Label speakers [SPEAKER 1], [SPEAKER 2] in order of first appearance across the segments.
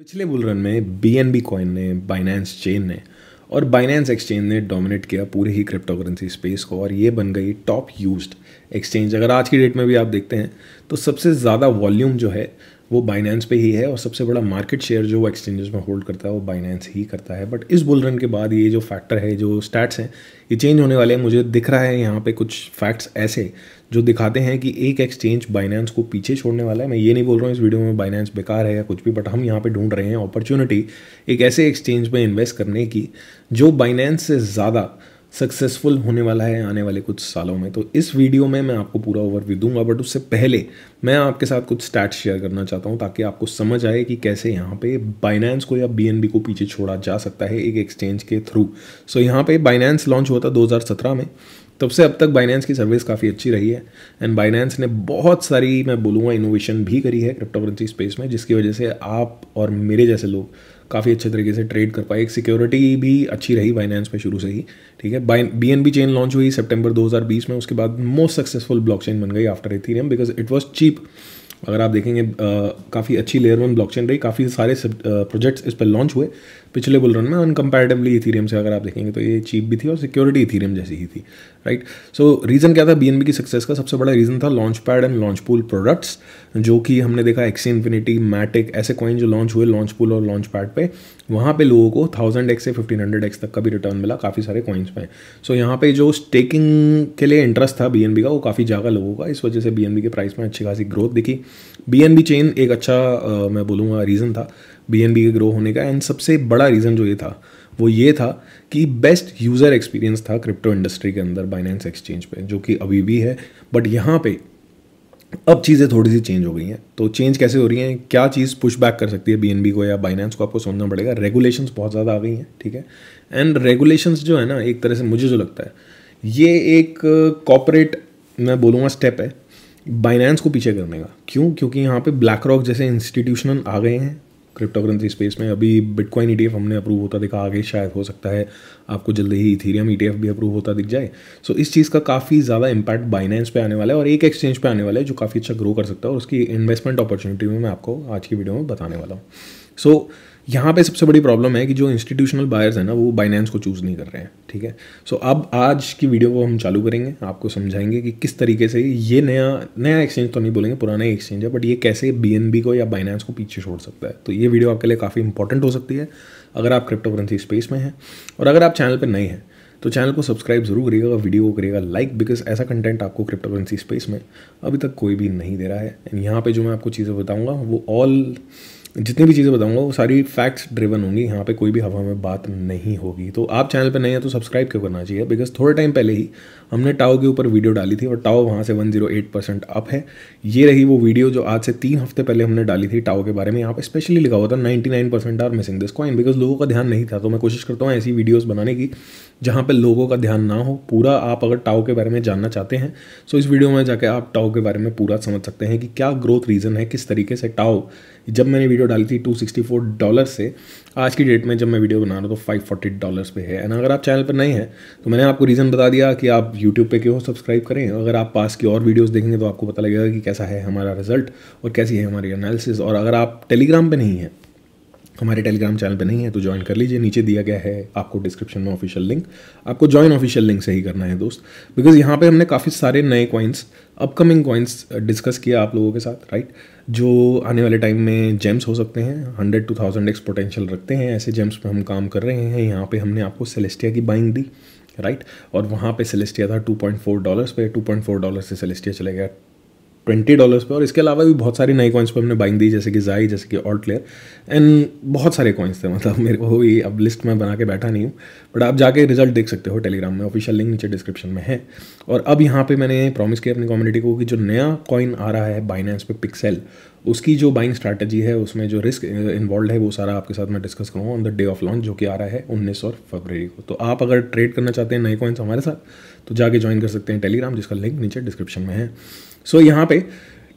[SPEAKER 1] पिछले bull run में B N B coin ने बाइनेंस चेन ने और बाइनेंस एक्सचेंज ने डोमिनेट किया पूरे ही क्रिप्टो करेंसी स्पेस को और ये बन गई टॉप यूज्ड एक्सचेंज अगर आज की डेट में भी आप देखते हैं तो सबसे ज़्यादा वॉल्यूम जो है वो बाइनेंस पे ही है और सबसे बड़ा मार्केट शेयर जो एक्सचेंजेस में होल्ड करता है वो बाइनेंस ही करता है बट इस बुल रन के बाद ये जो फैक्टर है जो स्टैट्स हैं ये चेंज होने वाले हैं मुझे दिख रहा है यहाँ पे कुछ फैक्ट्स ऐसे जो दिखाते हैं कि एक एक्सचेंज बाइनेंस को पीछे छोड़ने वाला है मैं ये नहीं बोल रहा हूँ इस वीडियो में बाइनेंस बेकार है या कुछ भी बट हम यहाँ पे ढूंढ रहे हैं अपॉर्चुनिटी एक ऐसे एक्सचेंज में इन्वेस्ट करने की जो बाइनेंस से ज़्यादा सक्सेसफुल होने वाला है आने वाले कुछ सालों में तो इस वीडियो में मैं आपको पूरा ओवरव्यू दूंगा बट उससे पहले मैं आपके साथ कुछ स्टैट शेयर करना चाहता हूं ताकि आपको समझ आए कि कैसे यहाँ पे बाइनेंस को या बी को पीछे छोड़ा जा सकता है एक एक्सचेंज के थ्रू सो so यहाँ पे बाइनेंस लॉन्च हुआ था दो में तब से अब तक बाइनेंस की सर्विस काफ़ी अच्छी रही है एंड बाइनेंस ने बहुत सारी मैं बोलूँगा इनोवेशन भी करी है क्रिप्टो करेंसी स्पेस में जिसकी वजह से आप और मेरे जैसे लोग काफ़ी अच्छे तरीके से ट्रेड कर पाए एक सिक्योरिटी भी अच्छी रही बाइनेंस में शुरू से ही ठीक है बाइन B N B chain launch हुई सेप्टेम्बर 2020 में उसके बाद मोस्ट सक्सेसफुल चेन बन गई after Ethereum because it was cheap अगर आप देखेंगे काफ़ी अच्छी लेयर वन चेन रही काफ़ी सारे प्रोजेक्ट्स इस पर लॉन्च हुए पिछले बुल रन में अनकम्पेरेटिवली इथीरियम से अगर आप देखेंगे तो ये चीप भी थी और सिक्योरिटी इथीरियम जैसी ही थी राइट सो रीज़न क्या था बी की सक्सेस का सबसे बड़ा रीज़न था launch pad and launch pool products जो कि हमने देखा एक्सी इन्फिनिटी मैटिक ऐसे कॉइन जो लॉन्च हुए लॉन्च पूल और लॉन्च पैड पर वहाँ पर लोगों को थाउजेंड एक्स से फिफ्टीन हंड्रेड एक्स तक का भी रिटर्न मिला काफ़ी सारे कॉइन्स में सो यहाँ पर जो स्टेकिंग के लिए इंटरेस्ट था बी का वो काफ़ी ज़्यादा लोगों का इस वजह से बी के प्राइस में अच्छी खासी ग्रोथ दिखी बी चेन एक अच्छा मैं बोलूँगा रीज़न था बी एन बी के ग्रो होने का एंड सबसे बड़ा रीज़न जो ये था वो ये था कि बेस्ट यूज़र एक्सपीरियंस था क्रिप्टो इंडस्ट्री के अंदर बाइनेंस एक्सचेंज पे जो कि अभी भी है बट यहाँ पे अब चीज़ें थोड़ी सी चेंज हो गई हैं तो चेंज कैसे हो रही हैं क्या चीज़ पुश बैक कर सकती है बी को या बाइनेंस को आपको सुनना पड़ेगा रेगुलेशन बहुत ज़्यादा आ गई हैं ठीक है एंड रेगुलेशन जो है ना एक तरह से मुझे जो लगता है ये एक कॉपरेट मैं बोलूँगा स्टेप है बाइनेंस को पीछे करने का क्यों क्योंकि यहाँ पे ब्लैक रॉक जैसे इंस्टीट्यूशनल आ गए हैं क्रिप्टो करेंसी स्पेस में अभी बिटकॉइन ई e हमने अप्रूव होता दिखा आगे शायद हो सकता है आपको जल्दी ही इथीरियम ई e भी अप्रूव होता दिख जाए सो so, इस चीज़ का काफ़ी ज़्यादा इंपैक्ट बाइनेंस पे आने वाला है और एक एक्सचेंज पे आने वाला है जो काफ़ी अच्छा ग्रो कर सकता है और उसकी इन्वेस्टमेंट अपॉर्चुनिटी में मैं आपको आज की वीडियो में बताने वाला हूँ सो so, यहाँ पे सबसे बड़ी प्रॉब्लम है कि जो इंस्टीट्यूशनल बायर्स हैं ना वो बाइनेंस को चूज़ नहीं कर रहे हैं ठीक है सो so, अब आज की वीडियो को हम चालू करेंगे आपको समझाएंगे कि किस तरीके से ये नया नया एक्सचेंज तो नहीं बोलेंगे पुराना ही एक्सचेंज है बट ये कैसे बी को या बाइनेंस को पीछे छोड़ सकता है तो ये वीडियो आपके लिए काफ़ी इंपॉर्टेंट हो सकती है अगर आप क्रिप्टो करेंसी स्पेस में हैं और अगर आप चैनल पर नए हैं तो चैनल को सब्सक्राइब जरूर करिएगा वीडियो को करिएगा लाइक बिकॉज ऐसा कंटेंट आपको क्रिप्टो करेंसी स्पेस में अभी तक कोई भी नहीं दे रहा है एंड यहाँ पे जो मैं आपको चीज़ें बताऊँगा वो ऑल all... जितनी भी चीज़ें बताऊंगा वो सारी फैक्ट्स ड्रिवन होंगी यहाँ पे कोई भी हवा में बात नहीं होगी तो आप चैनल पे नए हैं तो सब्सक्राइब क्यों करना चाहिए बिकॉज थोड़े टाइम पहले ही हमने टाओ के ऊपर वीडियो डाली थी और टाओ वहाँ से 108 परसेंट अप है ये रही वो वीडियो जो आज से तीन हफ्ते पहले हमने डाली थी टाओ के बारे में यहाँ पर स्पेशली लिखा हुआ था 99 percent are missing this coin because लोगों का ध्यान नहीं था तो मैं कोशिश करता हूँ ऐसी वीडियोज़ बनाने की जहाँ पर लोगों का ध्यान ना हो पूरा आप अगर टाओ के बारे में जानना चाहते हैं सो इस वीडियो में जाकर आप टाओ के बारे में पूरा समझ सकते हैं कि क्या ग्रोथ रीज़न है किस तरीके से टाओ जब मैंने वीडियो डाली थी 264 डॉलर से आज की डेट में जब मैं वीडियो बना रहा हूँ तो फाइव फोर्टी डॉलर्स पे है एंड अगर आप चैनल पर नए हैं तो मैंने आपको रीज़न बता दिया कि आप यूट्यूब पे क्यों सब्सक्राइब करें अगर आप पास की और वीडियोस देखेंगे तो आपको पता लगेगा कि कैसा है हमारा रिजल्ट और कैसी है हमारी एनालिसिस और अगर आप टेलीग्राम पर नहीं हैं हमारे टेलीग्राम चैनल पे नहीं है तो ज्वाइन कर लीजिए नीचे दिया गया है आपको डिस्क्रिप्शन में ऑफिशियल लिंक आपको ज्वाइन ऑफिशियल लिंक से ही करना है दोस्त बिकॉज यहाँ पे हमने काफ़ी सारे नए कॉइन्स अपकमिंग कॉइन्स डिस्कस किया आप लोगों के साथ राइट जो आने वाले टाइम में जेम्स हो सकते हैं hundred to thousand x potential रखते हैं ऐसे जेम्स पर हम काम कर रहे हैं यहाँ पर हमने आपको सेलेस्टिया की बाइंग दी राइट और वहाँ पर सेलेस्टिया था टू पॉइंट पर डॉलर्स पॉइंट फोर डॉलर से सेलेस्टिया चले गया ट्वेंटी डॉलर्स पे और इसके अलावा भी बहुत सारी नई कॉइन्स पे हमने बाइंग दी जैसे कि जाई जैसे कि ऑटलेयर एंड बहुत सारे कॉइन्स थे मतलब मेरे को ही अब लिस्ट में बना के बैठा नहीं हूँ बट आप जाके रिजल्ट देख सकते हो टेलीग्राम में ऑफिशियल लिंक नीचे डिस्क्रिप्शन में है और अब यहाँ पर मैंने प्रॉमिस किया अपनी कम्युनिटी को कि जो नया कॉइन आ रहा है बाइनेंस पे पिक्सेल उसकी जो बाइंग स्ट्रैटेजी है उसमें जो रिस्क इन्वॉल्व है वो सारा आपके साथ मैं डिस्कस करूँगा on the day of launch जो कि आ रहा है उन्नीस और फरवरी को तो आप अगर ट्रेड करना चाहते हैं नए कॉइन्स हमारे साथ तो जाके ज्वाइन कर सकते हैं टेलीग्राम जिसका लिंक नीचे डिस्क्रिप्शन में है सो so, यहाँ पे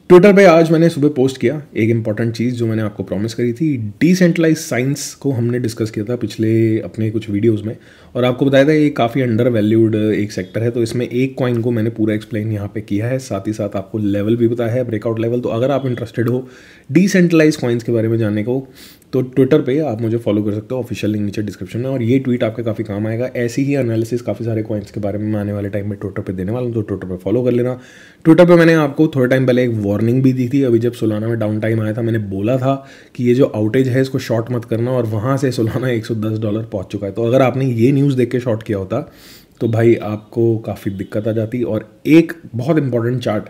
[SPEAKER 1] ट्विटर पे आज मैंने सुबह पोस्ट किया एक इंपॉर्टेंट चीज़ जो मैंने आपको प्रॉमिस करी थी डिसेंट्रलाइज साइंस को हमने डिस्कस किया था पिछले अपने कुछ वीडियोस में और आपको बताया था ये काफ़ी अंडर वैल्यूड एक सेक्टर है तो इसमें एक कॉइन को मैंने पूरा एक्सप्लेन यहाँ पे किया है साथ ही साथ आपको लेवल भी बताया है ब्रेकआउट लेवल तो अगर आप इंटरेस्टेड हो डिसेंट्रलाइज कॉइन्स के बारे में जानने को तो ट्विटर पे आप मुझे फॉलो कर सकते हो ऑफिशियल लिंक नीचे डिस्क्रिप्शन में और ये ट्वीट आपके काफ़ी काम आएगा ऐसी ही एनालिसिस काफ़ी सारे कॉइन्स के बारे में मैं आने वाले टाइम में ट्विटर पे देने वाला हूँ तो ट्विटर पे फॉलो कर लेना ट्विटर पे मैंने आपको थोड़े टाइम पहले एक वार्निंग भी दी थी अभी जब सोलाना में डाउन टाइम आया था मैंने बोला था कि ये जो आउटेज है इसको शॉर्ट मत करना और वहाँ से सोलाना एक डॉलर पहुँच चुका है तो अगर आपने ये न्यूज़ देख के शॉर्ट किया होता तो भाई आपको काफ़ी दिक्कत आ जाती और एक बहुत इंपॉर्टेंट चार्ट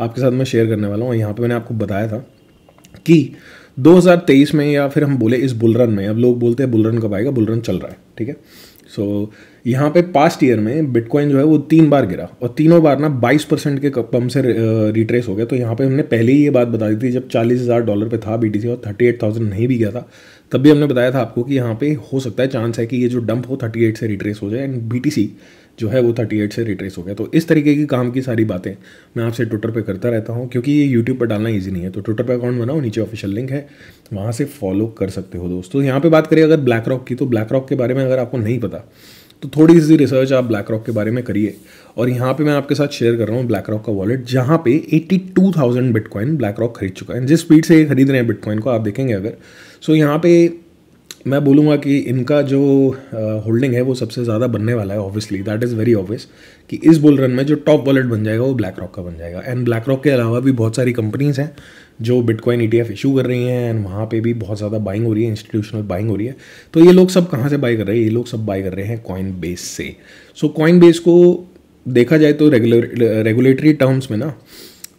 [SPEAKER 1] आपके साथ मैं शेयर करने वाला हूँ यहाँ पर मैंने आपको बताया था कि 2023 में या फिर हम बोले इस बुलरन में अब लोग बोलते हैं बुलरन कब आएगा बुलरन चल रहा है ठीक है सो so, यहाँ पे पास्ट ईयर में बिटकॉइन जो है वो तीन बार गिरा और तीनों बार ना 22 परसेंट के कम से रिट्रेस हो गया तो यहाँ पे हमने पहले ही ये बात बता दी थी जब चालीस हज़ार डॉलर पे था बी और थर्टी एट थाउजेंड नहीं भी गया था तब भी हमने बताया था आपको कि यहाँ पे हो सकता है चांस है कि ये जो डंप हो एट से रिट्रेस हो जाए एंड बी टी जो है वो थर्टी एट से रिट्रेस हो गया तो इस तरीके की काम की सारी बातें मैं आपसे ट्विटर पे करता रहता हूँ क्योंकि ये यूट्यूब पर डालना ईजी नहीं है तो ट्विटर पर अकाउंट बनाओ नीचे ऑफिशियल लिंक है वहाँ से फॉलो कर सकते हो दोस्तों तो यहाँ पर बात करें अगर ब्लैक रॉक की तो ब्लैक रॉक के बारे में अगर आपको नहीं पता तो थोड़ी सी रिसर्च आप ब्लैक रॉक के बारे में करिए और यहाँ पे मैं आपके साथ शेयर कर रहा हूँ ब्लैक रॉक का वॉलेट जहाँ पे 82,000 बिटकॉइन ब्लैक रॉक खरीद चुका है जिस स्पीड से ये खरीद रहे हैं बिटकॉइन को आप देखेंगे अगर सो यहाँ पे मैं बोलूँगा कि इनका जो होल्डिंग है वो सबसे ज़्यादा बनने वाला है obviously that is very obvious कि इस बुल रन में जो टॉप वॉलेट बन जाएगा वो ब्लैक रॉक का बन जाएगा एंड ब्लैक रॉक के अलावा भी बहुत सारी कंपनीज़ हैं जो बिटकॉइन ई इशू कर रही हैं एंड वहाँ पे भी बहुत ज़्यादा बाइंग हो रही है इंस्टीट्यूशनल बाइंग हो रही है तो ये लोग सब कहाँ से बाई कर रहे हैं ये लोग सब बाई कर रहे हैं कॉइन बेस से सो कॉइन बेस को देखा जाए तो रेगुलेटरी टर्म्स में ना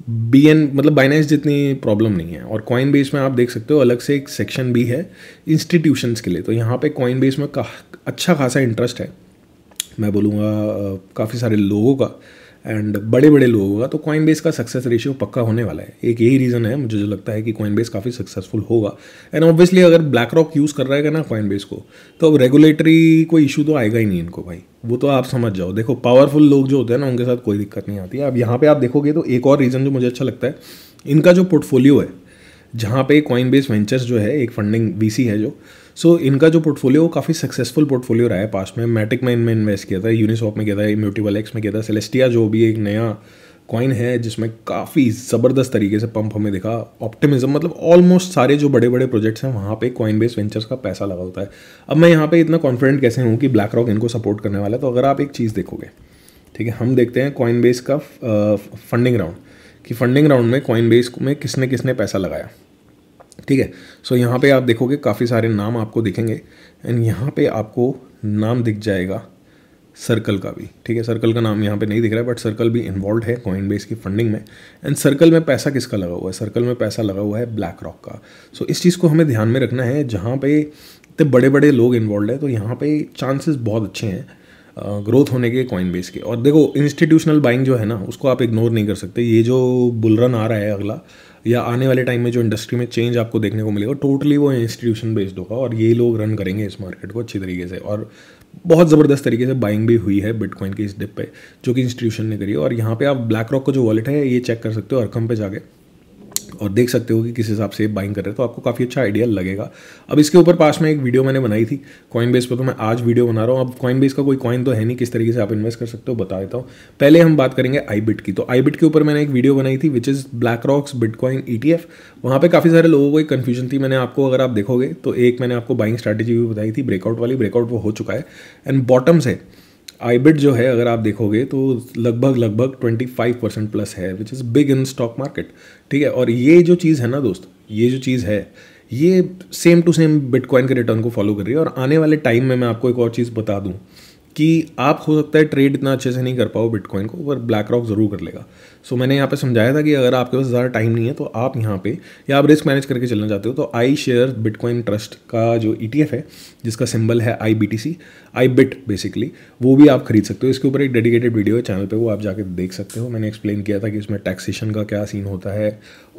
[SPEAKER 1] बी एन मतलब बाइनेंस जितनी प्रॉब्लम नहीं है और कॉइन बेस में आप देख सकते हो अलग से एक सेक्शन भी है इंस्टीट्यूशंस के लिए तो यहाँ पे कॉइन बेस में का, अच्छा खासा इंटरेस्ट है मैं बोलूँगा काफ़ी सारे लोगों का एंड बड़े बड़े लोग होगा तो कॉइन बेस का सक्सेस रेशियो पक्का होने वाला है एक यही रीज़न है मुझे जो लगता है कि कॉइन बेस काफ़ी सक्सेसफुल होगा एंड ऑब्वियसली अगर ब्लैक रॉक यूज़ कर रहा है ना कॉइन बेस को तो अब रेगुलेटरी कोई इशू तो आएगा ही नहीं इनको भाई वो तो आप समझ जाओ देखो पावरफुल लोग जो होते हैं ना उनके साथ कोई दिक्कत नहीं आती अब यहाँ पर आप देखोगे तो एक और रीज़न जो मुझे अच्छा लगता है इनका जो पोर्टफोलियो है जहाँ पे कॉइन बेस वेंचर्स जो है एक फंडिंग बी है जो सो so, इनका जो पोर्टफोलियो वो काफ़ी सक्सेसफुल पोर्टफोलियो रहा है पास्ट में मैटिक में इनमें इन्वेस्ट किया था यूनिसॉप में किया था म्यूटिवल एक्स में किया था सेलेस्टिया जो भी एक नया कॉइन है जिसमें काफ़ी ज़बरदस्त तरीके से पंप हमें दिखा ऑप्टिमिज्म मतलब ऑलमोस्ट सारे जो बड़े बड़े प्रोजेक्ट्स हैं वहाँ पे कॉइन बेस वेंचर्स का पैसा लगा होता है अब मैं यहाँ पे इतना कॉन्फिडेंट कैसे हूँ कि ब्लैक रॉक इनको सपोर्ट करने वाला है तो अगर आप एक चीज़ देखोगे ठीक है हम देखते हैं कॉइन बेस का फंडिंग राउंड कि फंडिंग राउंड में कॉइन बेस में किसने किसने पैसा लगाया ठीक है सो यहाँ पे आप देखोगे काफ़ी सारे नाम आपको दिखेंगे एंड यहाँ पे आपको नाम दिख जाएगा सर्कल का भी ठीक है सर्कल का नाम यहाँ पे नहीं दिख रहा है बट सर्कल भी इन्वॉल्व है कॉइन बेस की फंडिंग में एंड सर्कल में पैसा किसका लगा हुआ है सर्कल में पैसा लगा हुआ है ब्लैक रॉक का सो so, इस चीज़ को हमें ध्यान में रखना है जहाँ पे इतने बड़े बड़े लोग इन्वॉल्व है तो यहाँ पे चांसेस बहुत अच्छे हैं ग्रोथ होने के कॉइन बेस के और देखो इंस्टीट्यूशनल बाइंग जो है ना उसको आप इग्नोर नहीं कर सकते ये जो बुलरन आ रहा है अगला या आने वाले टाइम में जो इंडस्ट्री में चेंज आपको देखने को मिलेगा टोटली वो इंस्टीट्यूशन बेस्ड होगा और ये लोग रन करेंगे इस मार्केट को अच्छी तरीके से और बहुत ज़बरदस्त तरीके से बाइंग भी हुई है बिटकॉइन की इस डिप पे जो कि इंस्टीट्यूशन ने करी है और यहाँ पे आप ब्लैक रॉक का जो वॉलेट है ये चेक कर सकते हो अरकम पे जाके और देख सकते हो कि किस हिसाब से बाइंग कर रहे हैं तो आपको काफ़ी अच्छा आइडिया लगेगा अब इसके ऊपर पास में एक वीडियो मैंने बनाई थी कॉइन बेस पर तो मैं आज वीडियो बना रहा हूँ अब कॉइन बेस का कोई कॉइन तो है नहीं किस तरीके से आप इन्वेस्ट कर सकते हो बता देता हूँ पहले हम बात करेंगे बिट की तो आईबिट के ऊपर मैंने एक वीडियो बनाई थी which is BlackRock's bitcoin E T F वहाँ पर काफ़ी सारे लोगों को एक कन्फ्यूजन थी मैंने आपको अगर आप देखोगे तो एक मैंने आपको बाइंग स्ट्रैटेजी भी बताई थी ब्रेकआउट वाली ब्रेकआउट वो हो चुका है एंड बॉटम्स है आईबिट जो है अगर आप देखोगे तो लगभग लगभग 25 परसेंट प्लस है which is big in stock market ठीक है और ये जो चीज़ है ना दोस्त ये जो चीज़ है ये सेम टू सेम बिटकॉइन के रिटर्न को फॉलो कर रही है और आने वाले टाइम में मैं आपको एक और चीज़ बता दूँ कि आप हो सकता है ट्रेड इतना अच्छे से नहीं कर पाओ बिटकॉइन को पर ब्लैक रॉक ज़रूर कर लेगा सो मैंने यहाँ पे समझाया था कि अगर आपके पास ज़्यादा टाइम नहीं है तो आप यहाँ पे या आप रिस्क मैनेज करके चलना चाहते हो तो आई शेयर बिटकॉइन ट्रस्ट का जो ई e है जिसका सिंबल है I B T C I bit basically वो भी आप खरीद सकते हो इसके ऊपर एक डेडिकेटेड वीडियो है चैनल पर वो आप जाके देख सकते हो मैंने एक्सप्लेन किया था कि इसमें टैक्सेशन का क्या सीन होता है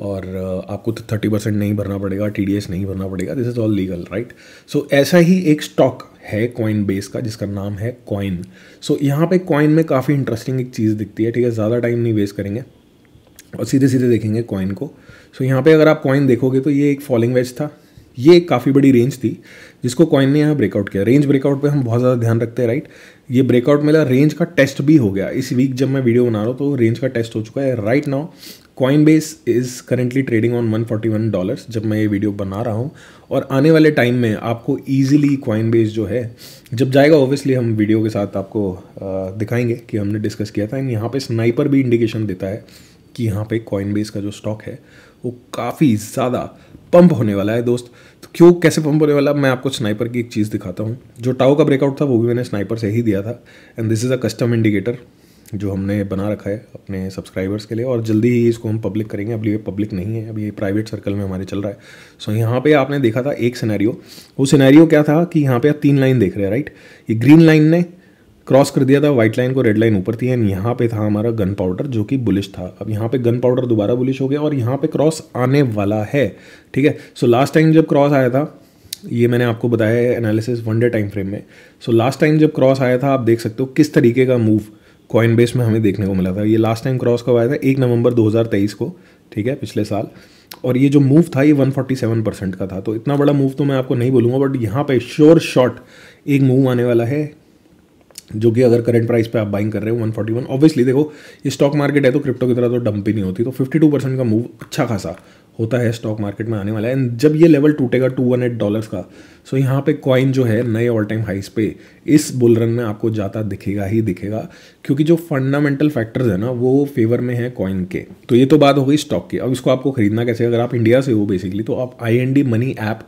[SPEAKER 1] और आपको थर्टी तो परसेंट नहीं भरना पड़ेगा टी डी एस नहीं भरना पड़ेगा this is all legal right so ऐसा ही एक स्टॉक है कॉइन बेस का जिसका नाम है कॉइन सो so, यहाँ पे कॉइन में काफ़ी इंटरेस्टिंग एक चीज़ दिखती है ठीक है ज़्यादा टाइम नहीं वेस्ट करेंगे और सीधे सीधे देखेंगे कॉइन को सो so, यहाँ पे अगर आप कॉइन देखोगे तो ये एक फॉलिंग वेज था ये एक काफ़ी बड़ी रेंज थी जिसको कॉइन ने यहाँ ब्रेकआउट किया रेंज ब्रेकआउट पे हम बहुत ज़्यादा ध्यान रखते हैं राइट ये ब्रेकआउट मेरा रेंज का टेस्ट भी हो गया इस वीक जब मैं वीडियो बना रहा हूँ तो रेंज का टेस्ट हो चुका है right now Coinbase is currently trading on one forty one dollars जब मैं ये वीडियो बना रहा हूँ और आने वाले टाइम में आपको ईजिली कॉइन बेस जो है जब जाएगा ऑब्वियसली हम वीडियो के साथ आपको दिखाएंगे कि हमने डिस्कस किया था एंड यहाँ पर स्नाइपर भी इंडिकेशन देता है कि यहाँ पे कॉइन बेस का जो स्टॉक है वो काफ़ी ज़्यादा पंप होने वाला है दोस्त तो क्यों कैसे पंप होने वाला मैं आपको स्नाइपर की एक चीज़ दिखाता हूँ जो टाओ का ब्रेकआउट था वो भी मैंने स्नाइपर से ही दिया था and this is a custom indicator जो हमने बना रखा है अपने सब्सक्राइबर्स के लिए और जल्दी ही इसको हम पब्लिक करेंगे अभी ये पब्लिक नहीं है अभी ये प्राइवेट सर्कल में हमारे चल रहा है सो so, यहाँ पे आपने देखा था एक सिनेरियो वो सिनेरियो क्या था कि यहाँ पे आप तीन लाइन देख रहे हैं राइट ये ग्रीन लाइन ने क्रॉस कर दिया था वाइट लाइन को रेड लाइन ऊपर थी एंड यहाँ पे था हमारा गन पाउडर जो कि बुलिश था अब यहाँ पे गन पाउडर दोबारा बुलिश हो गया और यहाँ पे क्रॉस आने वाला है ठीक है सो लास्ट टाइम जब क्रॉस आया था ये मैंने आपको बताया है analysis one day time frame में सो लास्ट टाइम जब क्रॉस आया था आप देख सकते हो किस तरीके का मूव कॉइन बेस में हमें देखने को मिला था ये लास्ट टाइम क्रॉस कब आया था एक नवंबर 2023 को ठीक है पिछले साल और ये जो मूव था ये 147 परसेंट का था तो इतना बड़ा मूव तो मैं आपको नहीं बोलूँगा बट यहाँ पे श्योर शॉट एक मूव आने वाला है जो कि अगर करंट प्राइस पे आप बाइंग कर रहे हो 141 ऑब्वियसली देखो ये स्टॉक मार्केट है तो क्रिप्टो की तरह तो डंप ही नहीं होती तो 52 परसेंट का मूव अच्छा खासा होता है स्टॉक मार्केट में आने वाला है एंड जब ये लेवल टूटेगा टू वन एट का सो so यहाँ पे कॉइन जो है नए ऑल टाइम हाइस पे इस बुल रन में आपको जाता दिखेगा ही दिखेगा क्योंकि जो फंडामेंटल फैक्टर्स है ना वो फेवर में है कॉइन के तो ये तो बात हो गई स्टॉक की अब इसको आपको खरीदना कैसे अगर आप इंडिया से हो बेसिकली तो आप I N D money app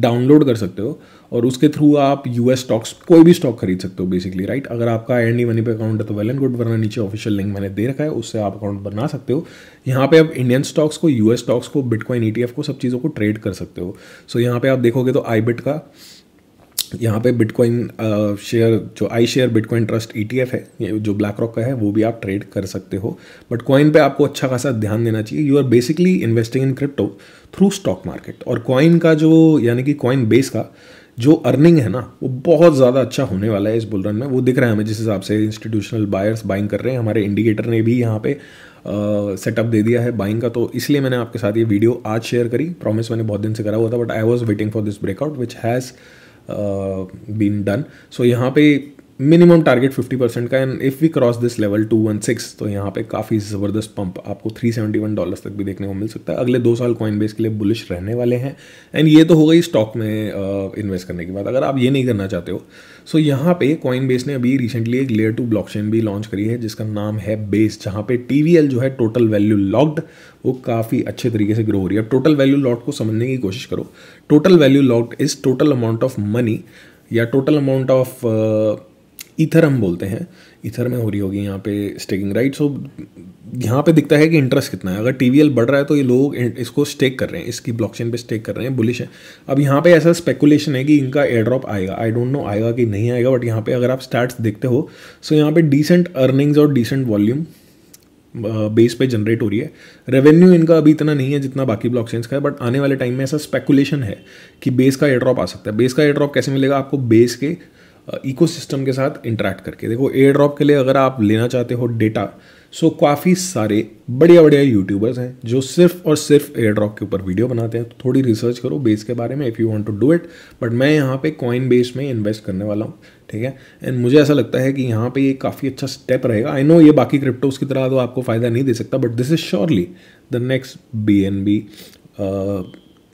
[SPEAKER 1] download कर सकते हो और उसके थ्रू आप यूएस स्टॉक्स कोई भी स्टॉक खरीद सकते हो बेसिकली राइट अगर आपका एंड डी मनी पे अकाउंट है तो वेल एंड गुड वरना नीचे ऑफिशियल लिंक मैंने दे रखा है उससे आप अकाउंट बना सकते हो यहाँ पे आप इंडियन स्टॉक्स को यूएस स्टॉक्स को बिटकॉइन ई e को सब चीज़ों को ट्रेड कर सकते हो सो so, यहाँ पर आप देखोगे तो आई का यहाँ पे बिटकॉइन शेयर जो I share bitcoin trust ETF है जो ब्लैक रॉक का है वो भी आप ट्रेड कर सकते हो बट कॉइन पे आपको अच्छा खासा ध्यान देना चाहिए you are basically investing in crypto through stock market और कॉइन का जो यानी कि कॉइन बेस का जो अर्निंग है ना वो बहुत ज़्यादा अच्छा होने वाला है इस बुलरन में वो दिख रहा है हमें जिस हिसाब से इंस्टीट्यूशनल बायर्स बाइंग कर रहे हैं हमारे इंडिकेटर ने भी यहाँ पे सेटअप uh, दे दिया है बाइंग का तो इसलिए मैंने आपके साथ ये वीडियो आज शेयर करी प्रॉमिस मैंने बहुत दिन से करा हुआ था but I was waiting for this breakout which has been done so यहाँ पे मिनिमम टारगेट 50 परसेंट का and if we cross this level 216 तो यहाँ पे काफ़ी ज़बरदस्त पंप आपको 371 डॉलर्स तक भी देखने को मिल सकता है अगले दो साल कॉइन बेस के लिए बुलिश रहने वाले हैं एंड ये तो होगा ही स्टॉक में इन्वेस्ट करने के बाद अगर आप ये नहीं करना चाहते हो सो so यहाँ पे कॉइन बेस ने अभी रिसेंटली एक लेयर टू ब्लॉक भी लॉन्च करी है जिसका नाम है बेस जहाँ पे टी जो है टोटल वैल्यू लॉक्ड वो काफ़ी अच्छे तरीके से ग्रो हो रही है टोटल वैल्यू लॉट को समझने की कोशिश करो total value locked is total amount of money या टोटल अमाउंट ऑफ ईथर हम बोलते हैं ईथर में हो रही होगी यहाँ पे स्टेकिंग राइट सो यहाँ पे दिखता है कि इंटरेस्ट कितना है अगर टी बढ़ रहा है तो ये लोग इसको स्टेक कर रहे हैं इसकी ब्लॉकचेन पे स्टेक कर रहे हैं बुलिश है अब यहाँ पे ऐसा स्पेकुलेशन है कि इनका एयर ड्रॉप आएगा आई डोंट नो आएगा कि नहीं आएगा बट यहाँ पे अगर आप स्टार्ट देखते हो सो यहाँ पे डिसेंट अर्निंग्स और डिसेंट वॉल्यूम बेस पे जनरेट हो रही है रेवेन्यू इनका अभी इतना नहीं है जितना बाकी ब्लॉकचेन्स का है बट आने वाले टाइम में ऐसा स्पेकुलेशन है कि बेस का एयर ड्रॉप आ सकता है बेस का एयर ड्रॉप कैसे मिलेगा आपको बेस के इकोसिस्टम के साथ इंटरेक्ट करके देखो एयर ड्रॉप के लिए अगर आप लेना चाहते हो डेटा सो so, काफ़ी सारे बढ़िया बढ़िया यूट्यूबर्स हैं जो सिर्फ और सिर्फ एयर ड्रॉप के ऊपर वीडियो बनाते हैं तो थोड़ी रिसर्च करो बेस के बारे में if you want to do it but मैं यहाँ पे कॉइन बेस में इन्वेस्ट करने वाला हूँ ठीक है एंड मुझे ऐसा लगता है कि यहाँ पे ये काफ़ी अच्छा स्टेप रहेगा आई नो ये बाकी क्रिप्टोज की तरह तो आपको फ़ायदा नहीं दे सकता but this is surely the next B N B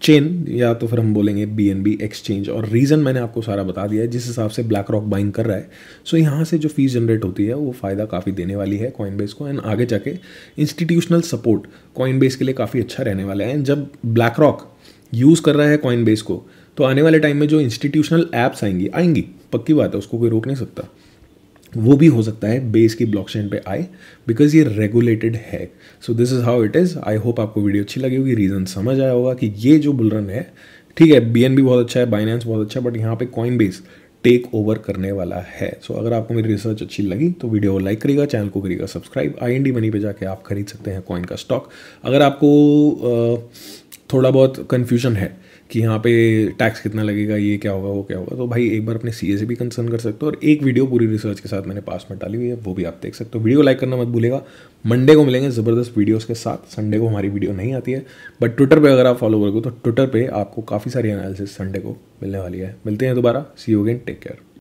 [SPEAKER 1] chain या तो फिर हम बोलेंगे बी एन बी एक्सचेंज और रीज़न मैंने आपको सारा बता दिया है जिस हिसाब से ब्लैक रॉक बाइंग कर रहा है सो यहाँ से जो फीस जनरेट होती है वो फ़ायदा काफ़ी देने वाली है कॉइन बेस को एंड आगे जाके इंस्टीट्यूशनल सपोर्ट कॉइन बेस के लिए काफ़ी अच्छा रहने वाला है एंड जब ब्लैक रॉक यूज़ कर रहा है कॉइन बेस को तो आने वाले टाइम में जो इंस्टीट्यूशनल ऐप्स आएंगी आएंगी पक्की बात है उसको कोई रोक नहीं सकता वो भी हो सकता है बेस की ब्लॉकचेन पे आए बिकॉज ये रेगुलेटेड है so this is how it is I hope आपको वीडियो अच्छी लगी होगी रीज़न समझ आया होगा कि ये जो बुलरन है ठीक है बी बहुत अच्छा है बाइनेंस बहुत अच्छा है बट यहाँ पे कॉइन बेस टेक ओवर करने वाला है सो so, अगर आपको मेरी रिसर्च अच्छी लगी तो वीडियो को लाइक करिएगा चैनल को करिएगा subscribe I N D money पर जाके आप खरीद सकते हैं कॉइन का स्टॉक अगर आपको थोड़ा बहुत कन्फ्यूजन है कि यहाँ पे टैक्स कितना लगेगा ये क्या होगा वो क्या होगा तो भाई एक बार अपने सी से भी कंसर्न कर सकते हो और एक वीडियो पूरी रिसर्च के साथ मैंने पास में डाली हुई है वो भी आप देख सकते हो वीडियो लाइक करना मत भूलेगा मंडे को मिलेंगे ज़बरदस्त वीडियोस के साथ संडे को हमारी वीडियो नहीं आती है बट ट्विटर पर अगर आप फॉलो करोगे तो ट्विटर पर आपको काफ़ी सारी एनालिसिस संडे को मिलने वाली है मिलते हैं दोबारा see you again take care